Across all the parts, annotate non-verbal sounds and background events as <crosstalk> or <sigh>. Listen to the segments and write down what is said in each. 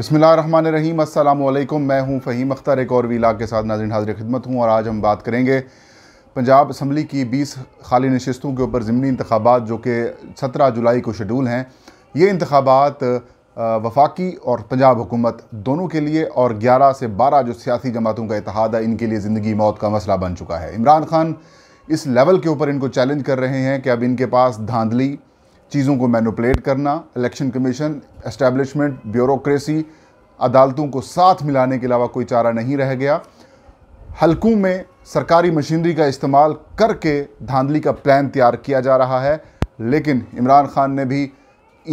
रहीम अल्लाम मैं हूं फ़हीम अख्तर एक और वीला के साथ नाजिन हाजिर खिदमत हूं और आज हम बात करेंगे पंजाब असम्बली की 20 खाली नशस्तों के ऊपर ज़मनी इंतबात जो कि 17 जुलाई को शेड्यूल हैं ये इंतबात वफाकी और पंजाब हुकूमत दोनों के लिए और 11 से 12 जो सियासी जमातों का इतिहाद है इनके लिए ज़िंदगी मौत का मसला बन चुका है इमरान खान इस लेवल के ऊपर इनको चैलेंज कर रहे हैं कि अब इनके पास धांधली चीज़ों को मैनुपलेट करना इलेक्शन कमीशन एस्टेब्लिशमेंट ब्यूरोक्रेसी अदालतों को साथ मिलाने के अलावा कोई चारा नहीं रह गया हलकों में सरकारी मशीनरी का इस्तेमाल करके धांधली का प्लान तैयार किया जा रहा है लेकिन इमरान खान ने भी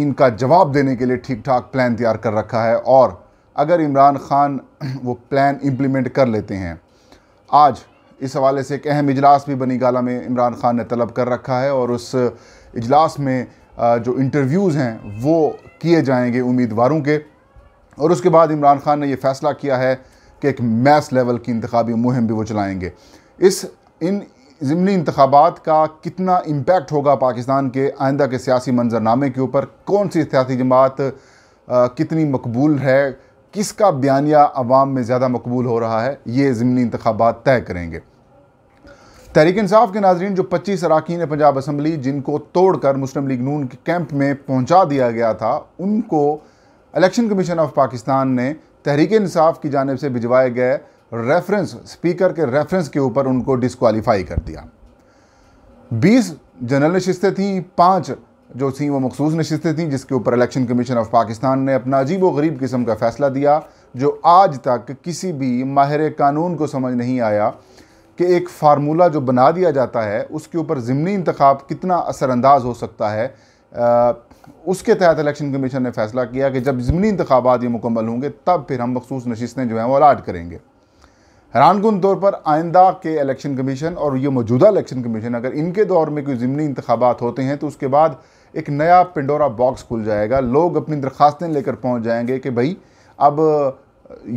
इनका जवाब देने के लिए ठीक ठाक प्लान तैयार कर रखा है और अगर इमरान खान <clears throat> वो प्लान इम्प्लीमेंट कर लेते हैं आज इस हवाले से एक अहम इजलास भी बनी गाला में इमरान खान ने तलब कर रखा है और उस इजलास में जो इंटरव्यूज़ हैं वो किए जाएंगे उम्मीदवारों के और उसके बाद इमरान खान ने यह फ़ैसला किया है कि एक मैस लेवल की इंतबी मुहिम भी वो चलाएँगे इस इन ज़मनी इंतबात का कितना इम्पेक्ट होगा पाकिस्तान के आइंदा के सियासी मंजरनामे के ऊपर कौन सी सियासी जमात कितनी मकबूल है किसका बयानिया आवाम में ज़्यादा मकबूल हो रहा है ये ज़मनी इंतबात तय करेंगे तहरीक इंसाफ के नाजरन जो 25 अरकान पंजाब असम्बली जिनको तोड़कर मुस्लिम लीग नून के कैंप में पहुंचा दिया गया था उनको इलेक्शन कमीशन ऑफ पाकिस्तान ने तहरीक इंसाफ की जानब से भिजवाए गए रेफरेंस स्पीकर के रेफरेंस के ऊपर उनको डिसकॉलीफाई कर दिया 20 जनरल नशस्तें थीं पाँच जो थी वो मखसूस नशस्तें थीं जिसके ऊपर इलेक्शन कमीशन ऑफ पाकिस्तान ने अपना अजीब व गरीब किस्म का फ़ैसला दिया जो आज तक किसी भी माहिर कानून को समझ नहीं आया कि एक फार्मूला जो बना दिया जाता है उसके ऊपर ज़मनी इंतखा कितना असरानंदाज हो सकता है आ, उसके तहत इलेक्शन कमीशन ने फैसला किया कि जब ज़मनी इंतबात ये मुकम्मल होंगे तब फिर हम मखसूस नशस्तें जो हैं वो अलाट करेंगे हैरानकन तौर पर आइंदा के इलेक्शन कमीशन और ये मौजूदा इलेक्शन कमीशन अगर इनके दौर में कोई ज़मनी इंतबात होते हैं तो उसके बाद एक नया पिंडोरा बॉक्स खुल जाएगा लोग अपनी दरख्वास्तें लेकर पहुँच जाएँगे कि भाई अब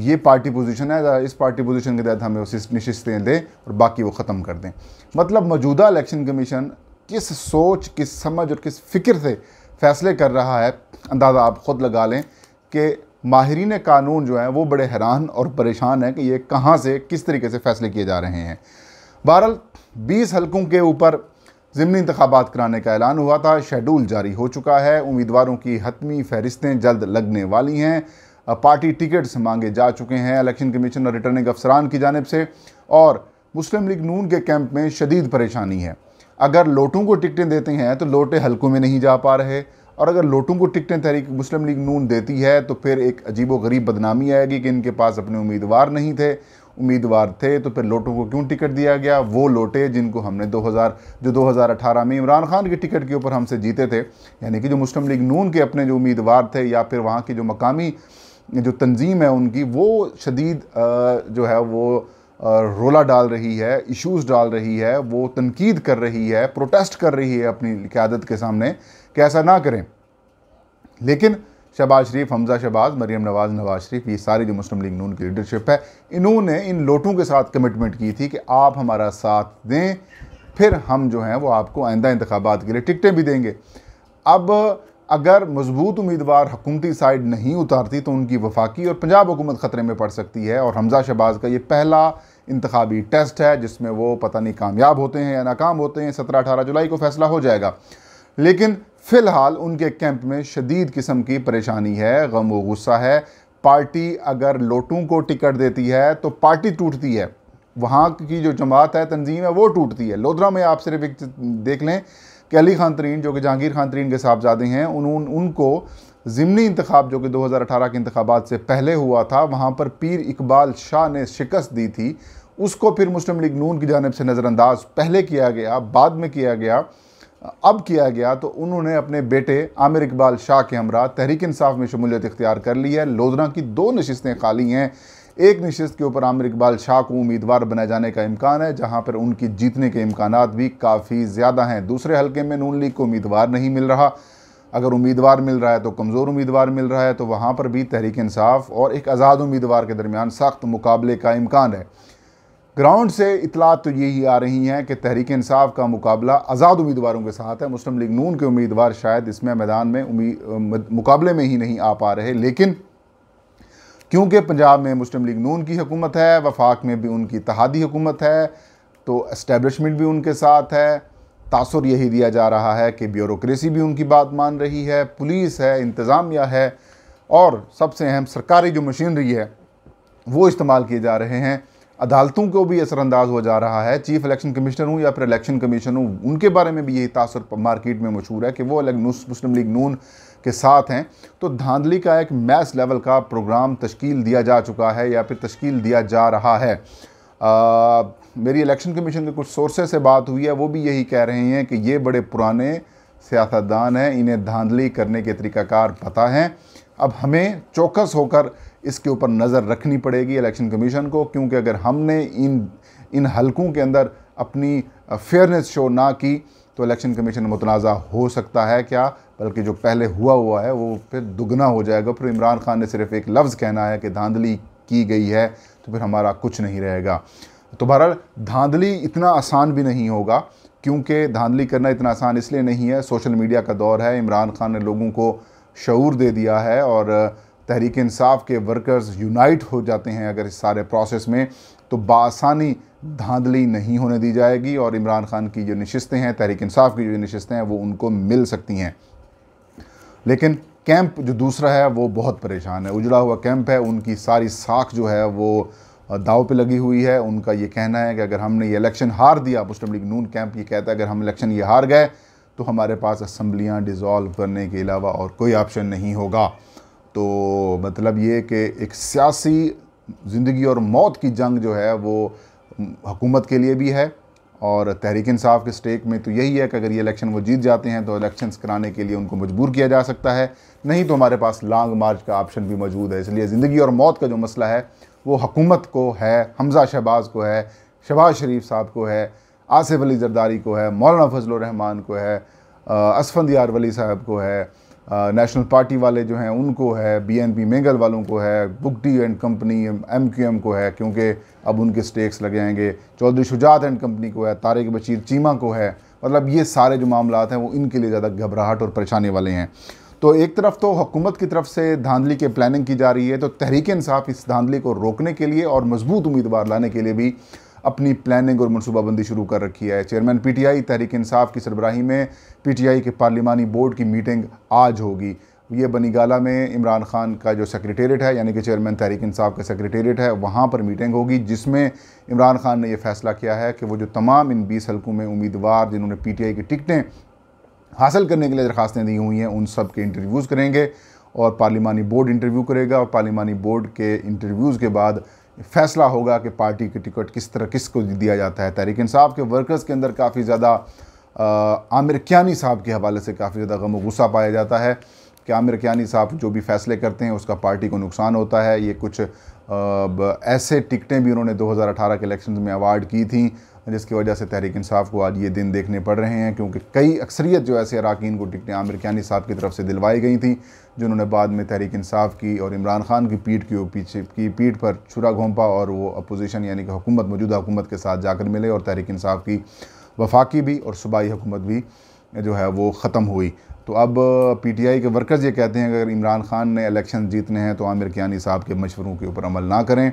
ये पार्टी पोजीशन है इस पार्टी पोजीशन के तहत हमें उसे नशिस्तें दें और बाकी वो ख़त्म कर दें मतलब मौजूदा इलेक्शन कमीशन किस सोच किस समझ और किस फिक्र से फैसले कर रहा है अंदाज़ा आप ख़ुद लगा लें कि माहरीन कानून जो है वो बड़े हैरान और परेशान हैं कि ये कहाँ से किस तरीके से फ़ैसले किए जा रहे हैं बहरहाल बीस हलकों के ऊपर ज़मनी इंतबात कराने का ऐलान हुआ था शेड्यूल जारी हो चुका है उम्मीदवारों की हतमी फहरिस्तें जल्द लगने वाली हैं पार्टी टिकट्स मांगे जा चुके हैं इलेक्शन कमीशन और रिटर्निंग अफसरान की जानब से और मुस्लिम लीग नून के कैंप में शदीद परेशानी है अगर लोटों को टिकटें देते हैं तो लोटे हलकों में नहीं जा पा रहे और अगर लोटों को टिकटें तहरीक मुस्लिम लीग नून देती है तो फिर एक अजीब गरीब बदनामी आएगी कि इनके पास अपने उम्मीदवार नहीं थे उम्मीदवार थे तो फिर लोटों को क्यों टिकट दिया गया वो लोटे जिनको हमने 2000 जो 2018 में इमरान खान की टिकट के ऊपर हमसे जीते थे यानी कि जो मुस्लिम लीग नून के अपने जो उम्मीदवार थे या फिर वहाँ के जो मकामी जो तंजीम है उनकी वो शदीद जो है वो रोला डाल रही है इश्यूज़ डाल रही है वो तनकीद कर रही है प्रोटेस्ट कर रही है अपनी क्यादत के सामने कि ऐसा ना करें लेकिन शहबाज शरीफ हमज़ा शहबाज मरीम नवाज नवाज शरीफ ये सारी जो मुस्लिम लीग नून की लीडरशिप है इन्होंने इन लोटों के साथ कमिटमेंट की थी कि आप हमारा साथ दें फिर हम जो हैं वो आपको आइंदा इंतबात के लिए टिकटें भी देंगे अब अगर मजबूत उम्मीदवार हकूमती साइड नहीं उतारती तो उनकी वफाकी और पंजाब हुकूमत ख़तरे में पड़ सकती है और हमजा शहबाज का ये पहला इंतबी टेस्ट है जिसमें वो पता नहीं कामयाब होते हैं या नाकाम होते हैं सत्रह अठारह जुलाई को फैसला हो जाएगा लेकिन फ़िलहाल उनके कैंप में शदीद किस्म की परेशानी है गम व गुस्सा है पार्टी अगर लोटों को टिकट देती है तो पार्टी टूटती है वहाँ की जो जमात है तंजीम है वो टूटती है लोधरा में आप सिर्फ एक देख लें कि अली खान तरीन जो कि जहांगीर खान तरीन के साहबजादे हैं उन्होंने उनको ज़िमनी इंतखब जो कि 2018 के इंतबात से पहले हुआ था वहाँ पर पीर इकबाल शाह ने शिकस्त दी थी उसको फिर मुस्लिम लीग नून की जानब से नज़रअंदाज पहले किया गया बाद में किया गया अब किया गया तो उन्होंने अपने बेटे आमिर इकबाल शाह के हमरा तहरीक इंसाफ में शमूलियत इख्तियार कर ली है लोधना की दो नशस्तें खाली हैं एक नशस्त के ऊपर आमिर इकबाल शाह को उम्मीदवार बनाए जाने का इम्कान है जहां पर उनकी जीतने के इम्कान भी काफ़ी ज़्यादा हैं दूसरे हल्के में नून लीग को उम्मीदवार नहीं मिल रहा अगर उम्मीदवार मिल रहा है तो कमज़ोर उम्मीदवार मिल रहा है तो वहाँ पर भी तहरीक इंसाफ और एक आज़ाद उम्मीदवार के दरमियान सख्त मुकाबले का इम्कान है ग्राउंड से इतलात तो यही आ रही हैं कि तहरीक इंसाफ का मुकाबला आज़ाद उम्मीदवारों के साथ है मुस्लिम लीग नून के उम्मीदवार शायद इसमें मैदान में उम्मीद मुकाबले में ही नहीं आ पा रहे लेकिन क्योंकि पंजाब में मुस्लिम लीग नून की हुकूमत है वफाक में भी उनकी तहादी हुकूमत है तो इस्टेबलिशमेंट भी उनके साथ है तासर यही दिया जा रहा है कि ब्यूरोसी भी उनकी बात मान रही है पुलिस है इंतज़ामिया है और सबसे अहम सरकारी जो मशीनरी है वो इस्तेमाल किए जा रहे हैं अदालतों को भी असरानंदाज हो जा रहा है चीफ इलेक्शन कमिश्नर हूँ या फिर इलेक्शन कमीशन हूँ उनके बारे में भी यही तासर मार्केट में मशहूर है कि वो अलग मुस्लिम लीग नून के साथ हैं तो धांधली का एक मैस लेवल का प्रोग्राम तश्कील दिया जा चुका है या फिर तश्कील दिया जा रहा है आ, मेरी इलेक्शन कमीशन के कुछ सोर्सेज से बात हुई है वो भी यही कह रहे हैं कि ये बड़े पुराने सियासतदान हैं इन्हें धांधली करने के तरीक़ाकार पता हैं अब हमें चौकस होकर इसके ऊपर नज़र रखनी पड़ेगी इलेक्शन कमीशन को क्योंकि अगर हमने इन इन हलकों के अंदर अपनी फेयरनेस शो ना की तो इलेक्शन कमीशन मुतनाज़ा हो सकता है क्या बल्कि जो पहले हुआ हुआ है वो फिर दुगना हो जाएगा फिर इमरान खान ने सिर्फ एक लफ्ज़ कहना है कि धांधली की गई है तो फिर हमारा कुछ नहीं रहेगा तो बहरहाल धांधली इतना आसान भी नहीं होगा क्योंकि धांधली करना इतना आसान इसलिए नहीं है सोशल मीडिया का दौर है इमरान खान ने लोगों को शूर दे दिया है और तहरीक इंसाफ के वर्कर्स यूनाइट हो जाते हैं अगर इस सारे प्रोसेस में तो बासानी धांधली नहीं होने दी जाएगी और इमरान खान की जो नशस्तें हैं तहरीक इंसाफ की जो नशस्तें हैं वो उनको मिल सकती हैं लेकिन कैंप जो दूसरा है वो बहुत परेशान है उजड़ा हुआ कैंप है उनकी सारी साख जो है वो दाव पे लगी हुई है उनका ये कहना है कि अगर हमने ये इलेक्शन हार दिया मुस्लिम लीग नून कैंप ये कहता है अगर हम इलेक्शन ये हार गए तो हमारे पास असम्बलियाँ डिज़ोल्व करने के अलावा और कोई ऑप्शन नहीं होगा तो मतलब ये कि एक सियासी ज़िंदगी और मौत की जंग जो है वो हुकूमत के लिए भी है और तहरीक इंसाफ के स्टेक में तो यही है कि अगर ये इलेक्शन वो जीत जाते हैं तो इलेक्शन कराने के लिए उनको मजबूर किया जा सकता है नहीं तो हमारे पास लॉन्ग मार्च का ऑप्शन भी मौजूद है इसलिए ज़िंदगी और मौत का जो मसला है वो हकूमत को है हमजा शहबाज को है शहबाज शरीफ साहब को है आसिफ अली जरदारी को है मौलाना फजल रहमान को है असफंद यार वली साहब को है नेशनल पार्टी वाले जो हैं उनको है बीएनपी मेगल वालों को है बुकटी and company M Q M को है क्योंकि अब उनके स्टेक्स लगे आएंगे चौधरी शुजात एंड कंपनी को है तारिक बशीर चीमा को है मतलब ये सारे जो मामला हैं वो इनके लिए ज़्यादा घबराहट और परेशानी वाले हैं तो एक तरफ तो हुकूमत की तरफ से धांधली के प्लानिंग की जा रही है तो तहरीक इंसाफ इस धांधली को रोकने के लिए और मजबूत उम्मीदवार लाने के लिए भी अपनी प्लानिंग और मनसूबाबंदी शुरू कर रखी है चेयरमैन पीटीआई तहरीक इंसाफ की सरबराही में पीटीआई के पार्लिमानी बोर्ड की मीटिंग आज होगी ये बनीगाला में इमरान खान का जो सेक्रेटेरिएट है यानी कि चेयरमैन तहरीक इंसाफ का सेक्रेटेरिएट है वहाँ पर मीटिंग होगी जिसमें इमरान खान ने यह फैसला किया है कि वो जो तमाम इन बीस हलकों में उम्मीदवार जिन्होंने आई की टिकटें हासिल करने के लिए दरखास्तें दी हुई हैं उन सब के इंटरव्यूज़ करेंगे और पार्लिमानी बोर्ड इंटरव्यू करेगा और पार्लिमानी बोर्ड के इंटरव्यूज़ के बाद फैसला होगा कि पार्टी की टिकट किस तरह किस को दिया जाता है तहरीक इंसाफ के वर्कर्स के अंदर काफ़ी ज़्यादा आमिर क्यानी साहब के हवाले से काफ़ी ज़्यादा गम गुस्सा पाया जाता है कि आमिर क्यानी साहब जो भी फैसले करते हैं उसका पार्टी को नुकसान होता है ये कुछ आ, ऐसे टिकटें भी उन्होंने 2018 के इलेक्शन में अवार्ड की थी जिसकी वजह से तहरीक इंसाफ को आज ये दिन देखने पड़ रहे हैं क्योंकि कई अक्सरियत जो ऐसे अरकान को टिकटें आमिर क्यानी साहब की तरफ से दिलवाई गई थी जिन्होंने बाद में तहरीक इंसाफ की और इमरान खान की पीठ की पीछे की पीठ पर छुरा घोंपा और वो अपोजिशन यानी कि हुकूमत मौजूदा हुकूमत के साथ जाकर मिले और तहरीक इंसाफ की वफाकी भी और सूबाई हुकूमत भी जो है वो ख़त्म हुई तो अब पीटीआई के वर्कर्स ये कहते हैं कि अगर इमरान खान ने इलेक्शन जीतने हैं तो आमिर क्यानी साहब के मशवरों के ऊपर अमल ना करें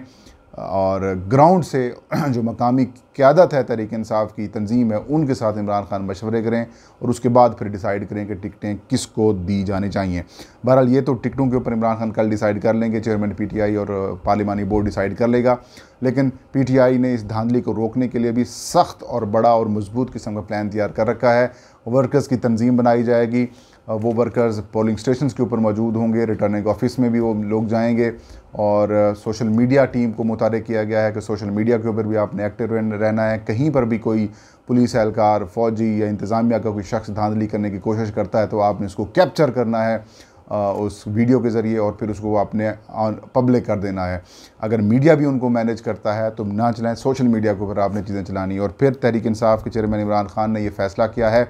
और ग्राउंड से <clears throat> जो मकामी क्यादत है तरीक इंसाफ की तंजीम है उनके साथ इमरान खान मशवरे करें और उसके बाद फिर डिसाइड करें कि टिकटें किस को दी जानी चाहिए बहरहाल ये तो टिकटों के ऊपर इमरान खान कल डिसाइड कर लेंगे चेयरमैन पी टी आई और पार्लिमानी बोर्ड डिसाइड कर लेगा लेकिन पी टी आई ने इस धांधली को रोकने के लिए भी सख्त और बड़ा और मजबूत किस्म का प्लान तैयार कर रखा है वर्कर्स की तंजीम बनाई जाएगी वो वर्कर्स पोलिंग स्टेशन के ऊपर मौजूद होंगे रिटर्निंग ऑफिस में भी वो लोग जाएंगे और सोशल मीडिया टीम को मुतार किया गया है कि सोशल मीडिया के ऊपर भी आपने एक्टिव रहना है कहीं पर भी कोई पुलिस एहलकार फ़ौजी या इंतज़ामिया का कोई शख्स धांधली करने की कोशिश करता है तो आपने उसको कैप्चर करना है उस वीडियो के ज़रिए और फिर उसको आपने पब्लिक कर देना है अगर मीडिया भी उनको मैनेज करता है तो ना चलाएं सोशल मीडिया के ऊपर आपने चीज़ें चलानी और फिर तहरीक इसाफ़ के चेयरमैन इमरान खान ने यह फ़ैसला किया है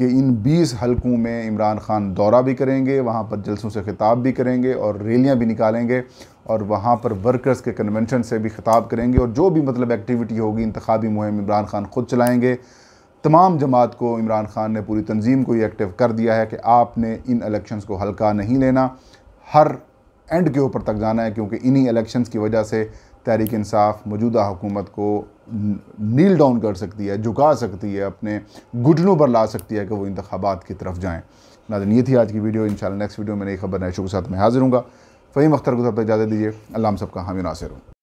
कि इन 20 हलकों में इमरान ख़ान दौरा भी करेंगे वहाँ पर जलसों से खिताब भी करेंगे और रैलियाँ भी निकालेंगे और वहाँ पर वर्कर्स के कन्वेंशन से भी खिताब करेंगे और जो भी मतलब एक्टिविटी होगी इंतबी मुहिम इमरान ख़ान ख़ुद चलाएँगे तमाम जमात को इमरान ख़ान ने पूरी तंजीम को ये एक्टिव कर दिया है कि आपने इन इलेक्शंस को हल्का नहीं लेना हर एंड के ऊपर तक जाना है क्योंकि इन्हीं इलेक्शंस की वजह से तहरीक इंसाफ मौजूदा हुकूमत को नील डाउन कर सकती है झुका सकती है अपने घुटनों पर ला सकती है कि वो इंतबात की तरफ जाएँ नाजन ये थी आज की वीडियो इन नेक्स्ट वीडियो में नई खबर नए शो के साथ मैं हाजिर हूँगा फ़हीम अख्तर को सब तक इजाज़त दीजिए अल्लाह हम सबका हामी नासिर हूँ